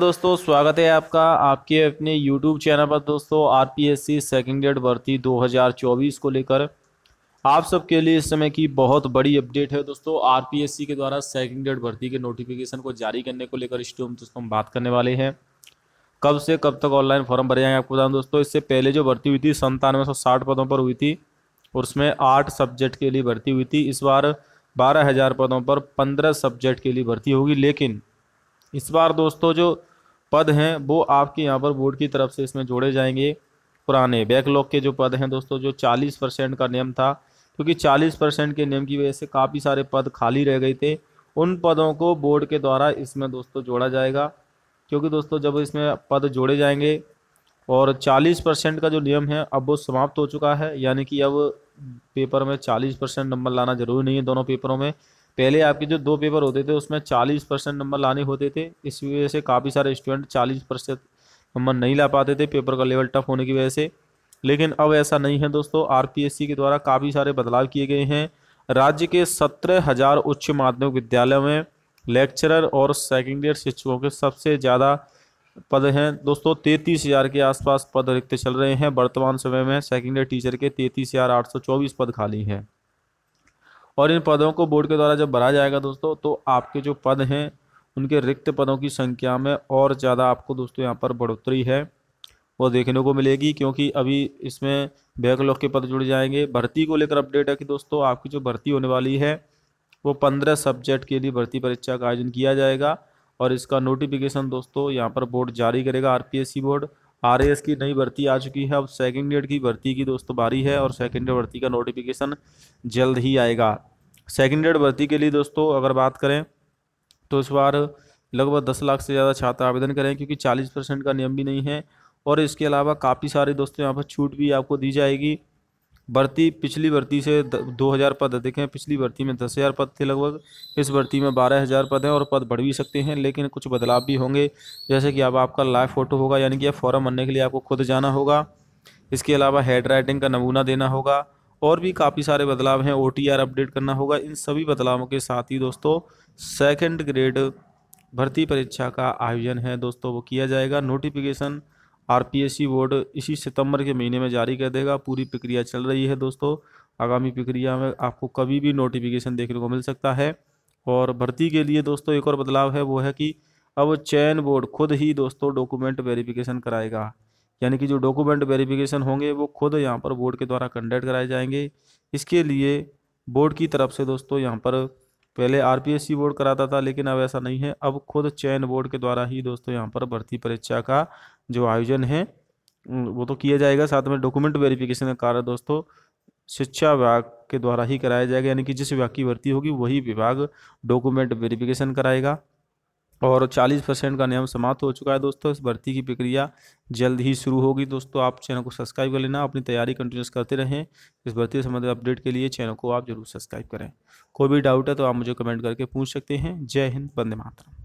दोस्तों स्वागत है आपका आपके अपने YouTube चैनल पर दोस्तों R P S C second grade भर्ती चौबीस को लेकर आप सबके लिए इस समय की बहुत बड़ी अपडेट है दोस्तों आर पी एस सी के द्वारा सेकेंड ग्रेड भर्ती के नोटिफिकेशन को जारी करने को लेकर इस दोस्तों हम बात करने वाले हैं कब से कब तक ऑनलाइन फॉर्म भरे जाएंगे आपको बताऊँ दोस्तों इससे पहले जो भर्ती हुई थी संतानवे सौ साठ पदों पर हुई थी और उसमें आठ सब्जेक्ट के लिए भर्ती हुई थी इस बार बारह हज़ार पदों पर पंद्रह सब्जेक्ट के लिए भर्ती होगी लेकिन इस बार दोस्तों जो पद हैं वो आपके यहाँ पर बोर्ड की तरफ से इसमें जोड़े जाएंगे पुराने बैकलॉग के जो पद हैं दोस्तों जो चालीस परसेंट का नियम था क्योंकि चालीस परसेंट के नियम की वजह से काफ़ी सारे पद खाली रह गए थे उन पदों को बोर्ड के द्वारा इसमें दोस्तों जोड़ा जाएगा क्योंकि दोस्तों जब इसमें पद जोड़े जाएंगे और 40 परसेंट का जो नियम है अब वो समाप्त हो चुका है यानी कि अब पेपर में 40 परसेंट नंबर लाना जरूरी नहीं है दोनों पेपरों में पहले आपके जो दो पेपर होते थे उसमें चालीस परसेंट नंबर लाने होते थे इस वजह से काफ़ी सारे स्टूडेंट चालीस परसेंट नंबर नहीं ला पाते थे पेपर का लेवल टफ होने की वजह से लेकिन अब ऐसा नहीं है दोस्तों आर के द्वारा काफ़ी सारे बदलाव किए गए हैं राज्य के सत्रह हज़ार उच्च माध्यमिक विद्यालयों में लेक्चरर और सेकेंड ईयर शिक्षकों के सबसे ज़्यादा पद हैं दोस्तों तैंतीस हज़ार के आसपास पद रिक्त चल रहे हैं वर्तमान समय में सेकेंड ईयर टीचर के तैंतीस हज़ार आठ सौ चौबीस पद खाली हैं और इन पदों को बोर्ड के द्वारा जब भरा जाएगा दोस्तों तो आपके जो पद हैं उनके रिक्त पदों की संख्या में और ज़्यादा आपको दोस्तों यहाँ पर बढ़ोतरी है वो देखने को मिलेगी क्योंकि अभी इसमें बैकलॉग के पद जुड़ जाएंगे भर्ती को लेकर अपडेट है कि दोस्तों आपकी जो भर्ती होने वाली है वो पंद्रह सब्जेक्ट के लिए भर्ती परीक्षा का आयोजन किया जाएगा और इसका नोटिफिकेशन दोस्तों यहाँ पर बोर्ड जारी करेगा आरपीएससी बोर्ड आर की नई भर्ती आ चुकी है अब सेकेंड ईयर की भर्ती की दोस्तों बारी है और सेकेंड ईयर भर्ती का नोटिफिकेशन जल्द ही आएगा सेकेंड एड भर्ती के लिए दोस्तों अगर बात करें तो इस बार लगभग दस लाख से ज़्यादा छात्र आवेदन करें क्योंकि चालीस परसेंट का नियम भी नहीं है और इसके अलावा काफ़ी सारे दोस्तों यहाँ पर छूट भी आपको दी जाएगी भर्ती पिछली भर्ती से दो हज़ार पद देखें पिछली भर्ती में दस हज़ार पद थे लगभग इस भर्ती में बारह हज़ार पद हैं और पद बढ़ भी सकते हैं लेकिन कुछ बदलाव भी होंगे जैसे कि अब आपका लाइव फ़ोटो होगा यानी कि अब फॉर्म भरने के लिए आपको खुद जाना होगा इसके अलावा हेड राइटिंग का नमूना देना होगा और भी काफ़ी सारे बदलाव हैं ओ अपडेट करना होगा इन सभी बदलावों के साथ ही दोस्तों सेकेंड ग्रेड भर्ती परीक्षा का आयोजन है दोस्तों वो किया जाएगा नोटिफिकेशन आरपीएससी बोर्ड इसी सितंबर के महीने में जारी कर देगा पूरी प्रक्रिया चल रही है दोस्तों आगामी प्रक्रिया में आपको कभी भी नोटिफिकेशन देखने को मिल सकता है और भर्ती के लिए दोस्तों एक और बदलाव है वो है कि अब चयन बोर्ड खुद ही दोस्तों डॉक्यूमेंट वेरिफिकेशन कराएगा यानी कि जो डॉक्यूमेंट वेरिफिकेशन होंगे वो खुद यहाँ पर बोर्ड के द्वारा कंडक्ट कराए जाएंगे इसके लिए बोर्ड की तरफ से दोस्तों यहाँ पर पहले आरपीएससी बोर्ड कराता था लेकिन अब ऐसा नहीं है अब खुद चयन बोर्ड के द्वारा ही दोस्तों यहाँ पर भर्ती परीक्षा का जो आयोजन है वो तो किया जाएगा साथ में डॉक्यूमेंट वेरिफिकेशन का कार्य दोस्तों शिक्षा विभाग के द्वारा ही कराया जाएगा यानी कि जिस विभाग की भर्ती होगी वही विभाग डॉक्यूमेंट वेरिफिकेशन कराएगा और 40 परसेंट का नियम समाप्त हो चुका है दोस्तों इस भर्ती की प्रक्रिया जल्द ही शुरू होगी दोस्तों आप चैनल को सब्सक्राइब कर लेना अपनी तैयारी कंटिन्यूस करते रहें इस भर्ती से संबंधित अपडेट के लिए चैनल को आप जरूर सब्सक्राइब करें कोई भी डाउट है तो आप मुझे कमेंट करके पूछ सकते हैं जय हिंद बंदे मातरम